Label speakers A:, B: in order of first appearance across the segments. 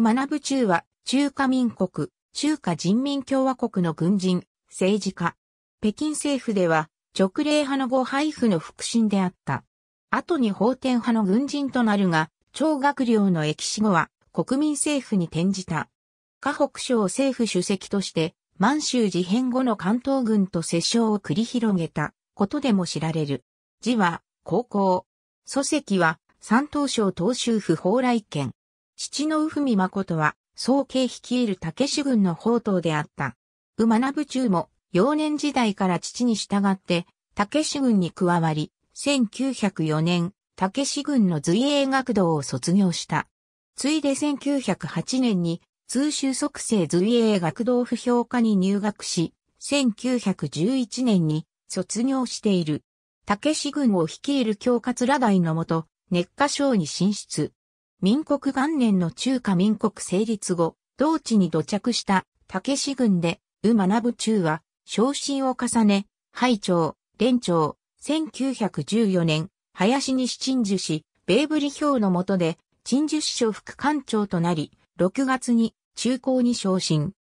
A: 学ぶ中は、中華民国、中華人民共和国の軍人、政治家。北京政府では、直令派の後配布の腹心であった。後に法典派の軍人となるが、超学良の歴史後は、国民政府に転じた。河北省政府主席として、満州事変後の関東軍と接触を繰り広げたことでも知られる。字は、高校。祖籍は、山東省東州府蓬莱県。父の宇文誠は、総計率いる武士軍の宝刀であった。宇学中も、幼年時代から父に従って、武士軍に加わり、1904年、武士軍の随衛学堂を卒業した。ついで1908年に、通州即成随衛学堂不評科に入学し、1911年に卒業している。武士軍を率いる教活ら大のもと、熱火省に進出。民国元年の中華民国成立後、同地に土着した武士軍で、宇学中は、昇進を重ね、拝長、連長、1914年、林西守し、氏、米ブリ表の下で、鎮守師匠副官長となり、6月に中高に昇進。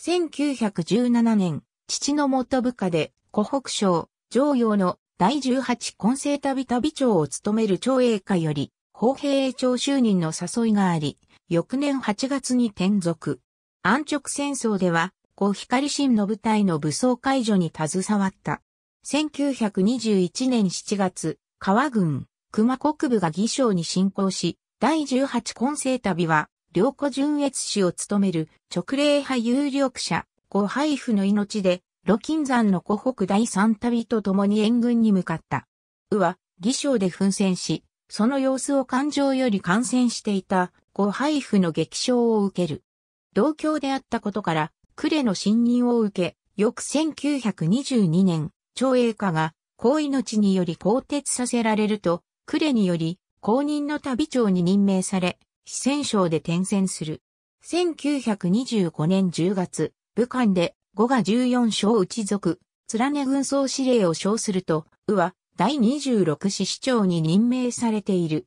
A: 1917年、父の元部下で、湖北省、上陽の第18混成旅旅長を務める長英会より、砲兵衛長就任の誘いがあり、翌年8月に転属。安直戦争では、後光新の部隊の武装解除に携わった。1921年7月、川軍、熊国部が義将に侵攻し、第18混成旅は、両子純越氏を務める直令派有力者、後配布の命で、露金山の湖北第三旅と共に援軍に向かった。うは、義将で奮戦し、その様子を感情より感染していたご配布の激賞を受ける。同郷であったことから、呉の信任を受け、翌1922年、長英家が、皇命により更迭させられると、呉により、公認の旅長に任命され、四川省で転戦する。1925年10月、武漢で、5が14章内族、連根軍総司令を称すると、うは、第26市市長に任命されている。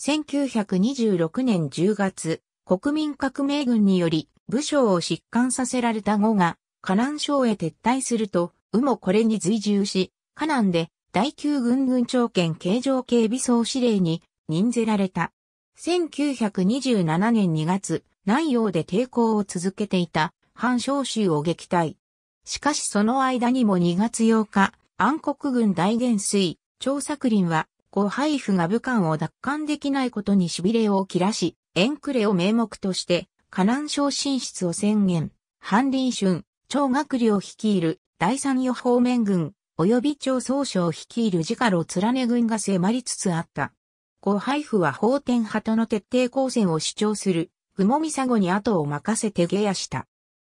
A: 1926年10月、国民革命軍により武将を疾患させられた後が、河南省へ撤退すると、うもこれに随従し、河南で第9軍軍長兼形状警備総司令に任ぜられた。1927年2月、南洋で抵抗を続けていた、反省州を撃退。しかしその間にも2月8日、暗黒軍大元帥、張作霖は、後配布が武漢を奪還できないことに痺れを切らし、遠暮れを名目として、河南省進出を宣言。韓林春、張学良率いる第三予方面軍、及び張総将率いる自家路連ね軍が迫りつつあった。後配布は法天派との徹底抗戦を主張する、雲見佐護に後を任せて下野した。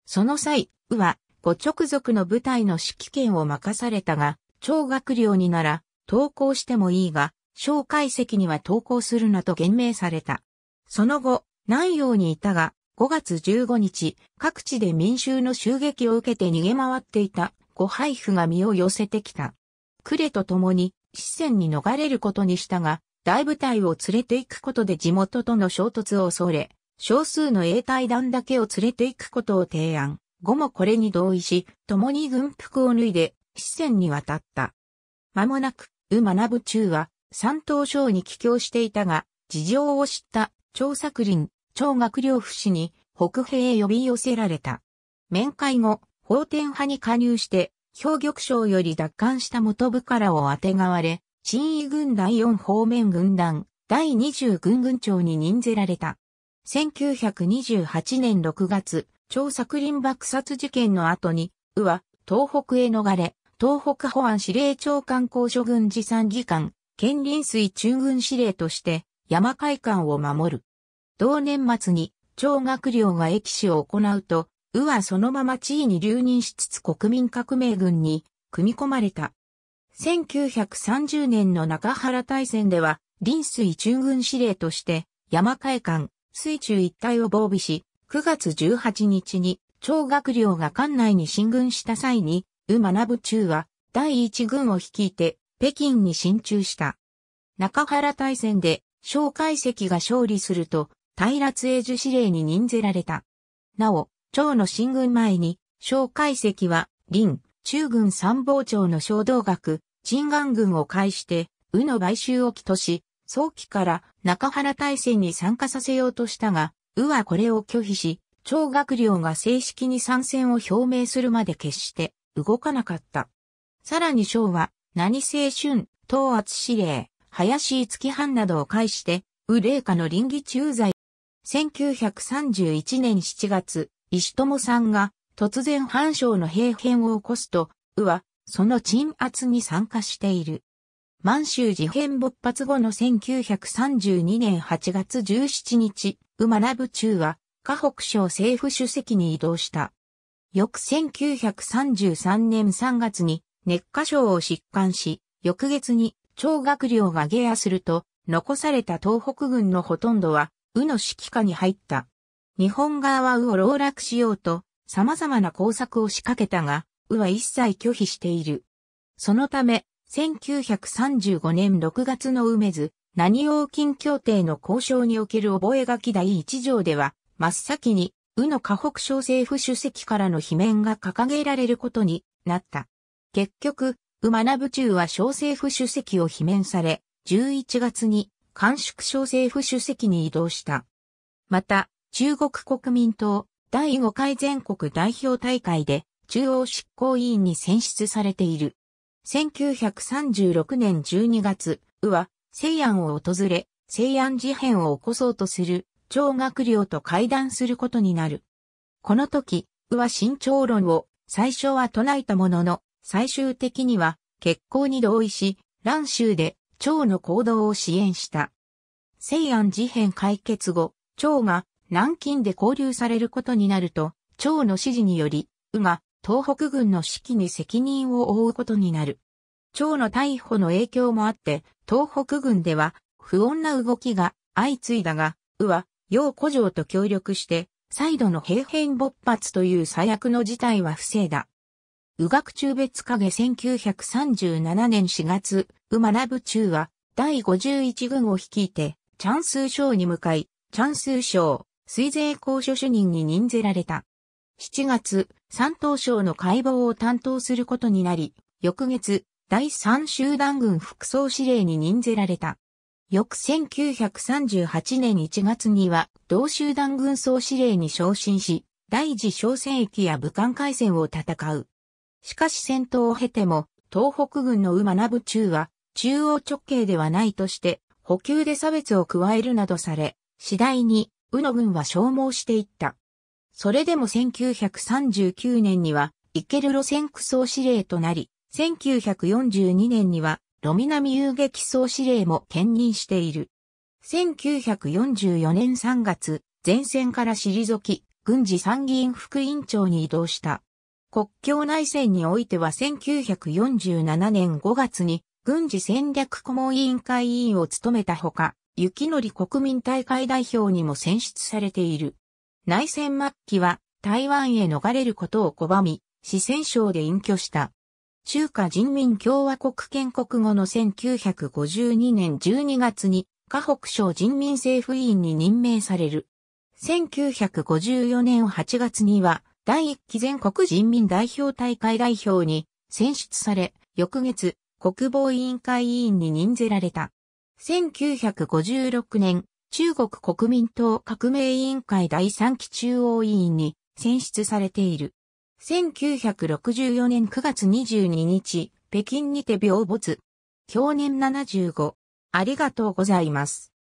A: その際、右は、ご直属の部隊の指揮権を任されたが、超学寮になら、投稿してもいいが、蒋介石には投稿するなと言命された。その後、南洋にいたが、5月15日、各地で民衆の襲撃を受けて逃げ回っていた、ご配布が身を寄せてきた。クレと共に、四川に逃れることにしたが、大部隊を連れて行くことで地元との衝突を恐れ、少数の英隊団だけを連れて行くことを提案。後もこれに同意し、共に軍服を脱いで、四川に渡った。間もなく、ウ・マナブ中は、山東省に帰郷していたが、事情を知った張作林、張学良夫氏に北平へ呼び寄せられた。面会後、法天派に加入して、兵玉省より奪還した元部からをあてがわれ、新位軍第四方面軍団、第二十軍軍長に任ぜられた。1928年6月、張作林爆殺事件の後に、宇は東北へ逃れ、東北保安司令長官公所軍事参議官、県林水中軍司令として、山海艦を守る。同年末に、張学良が駅士を行うと、宇はそのまま地位に留任しつつ国民革命軍に組み込まれた。1930年の中原大戦では、林水中軍司令として、山海艦、水中一帯を防備し、9月18日に、張学良が館内に進軍した際に、宇学中は、第一軍を率いて、北京に進駐した。中原大戦で、蒋介石が勝利すると、平津英樹司令に任ぜられた。なお、張の進軍前に、蒋介石は、林、中軍参謀長の小道学、鎮岸軍を介して、宇の買収を起とし、早期から中原大戦に参加させようとしたが、ウはこれを拒否し、長学寮が正式に参戦を表明するまで決して動かなかった。さらに章は、何青春、東圧指令、林月藩などを介して、ウ霊下の臨義駐在。1931年7月、石友さんが突然藩省の兵変を起こすと、ウはその鎮圧に参加している。満州事変勃発後の1932年8月17日、ウ学ぶ中は、河北省政府主席に移動した。翌1933年3月に熱火症を疾患し、翌月に張学良が下野すると、残された東北軍のほとんどは、宇の指揮下に入った。日本側は宇を籠絡しようと、様々な工作を仕掛けたが、宇は一切拒否している。そのため、1935年6月の梅津、何王金協定の交渉における覚書第一条では、真っ先に、宇の河北省政府主席からの罷免が掲げられることになった。結局、宇学部中は省政府主席を罷免され、11月に甘粛省政府主席に移動した。また、中国国民党第5回全国代表大会で中央執行委員に選出されている。1936年12月、宇は西安を訪れ、西安事変を起こそうとする、張学良と会談することになる。この時、宇は慎重論を最初は唱えたものの、最終的には結婚に同意し、蘭州で張の行動を支援した。西安事変解決後、張が南京で交流されることになると、張の指示により、宇が東北軍の指揮に責任を負うことになる。張の逮捕の影響もあって、東北軍では不穏な動きが相次いだが、宇は、陽古城と協力して、再度の平変勃発という最悪の事態は不正だ。宇学中別影1937年4月、宇学部中は、第51軍を率いて、チャンスー省に向かい、チャンスー省、水税公所主任に任ぜられた。7月、山東省の解剖を担当することになり、翌月、第3集団軍副総司令に任せられた。翌1938年1月には、同集団軍総司令に昇進し、第一小戦役や武漢海戦を戦う。しかし戦闘を経ても、東北軍の馬部中は、中央直系ではないとして、補給で差別を加えるなどされ、次第に、宇野軍は消耗していった。それでも1939年には、イケル路線区総司令となり、1942年には、ロミナミ遊撃総司令も兼任している。1944年3月、前線から退き、軍事参議院副委員長に移動した。国境内戦においては1947年5月に軍事戦略顧問委員会委員を務めたほか、雪則国民大会代表にも選出されている。内戦末期は台湾へ逃れることを拒み、四川省で隠居した。中華人民共和国建国後の1952年12月に、河北省人民政府委員に任命される。1954年8月には、第1期全国人民代表大会代表に選出され、翌月、国防委員会委員に任ぜられた。1956年、中国国民党革命委員会第3期中央委員に選出されている。1964年9月22日、北京にて病没。去年75。ありがとうございます。